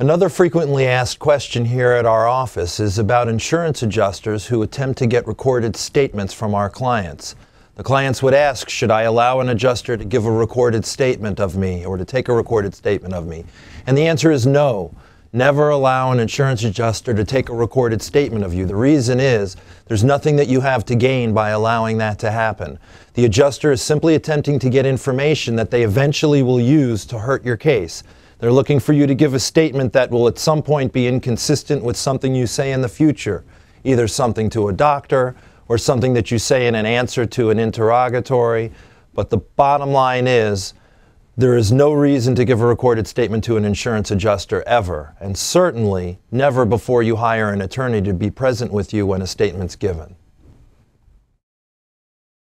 Another frequently asked question here at our office is about insurance adjusters who attempt to get recorded statements from our clients. The clients would ask, should I allow an adjuster to give a recorded statement of me or to take a recorded statement of me? And the answer is no. Never allow an insurance adjuster to take a recorded statement of you. The reason is there's nothing that you have to gain by allowing that to happen. The adjuster is simply attempting to get information that they eventually will use to hurt your case. They're looking for you to give a statement that will at some point be inconsistent with something you say in the future, either something to a doctor or something that you say in an answer to an interrogatory. But the bottom line is there is no reason to give a recorded statement to an insurance adjuster ever, and certainly never before you hire an attorney to be present with you when a statement's given.